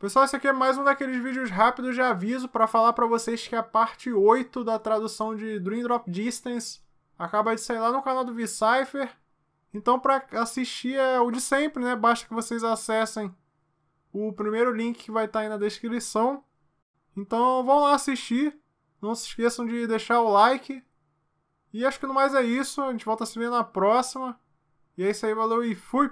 Pessoal, esse aqui é mais um daqueles vídeos rápidos de aviso para falar para vocês que a parte 8 da tradução de Dream Drop Distance acaba de sair lá no canal do VCypher. Então, para assistir é o de sempre, né? Basta que vocês acessem o primeiro link que vai estar tá aí na descrição. Então, vão lá assistir. Não se esqueçam de deixar o like. E acho que no mais é isso. A gente volta a se ver na próxima. E é isso aí, valeu e fui!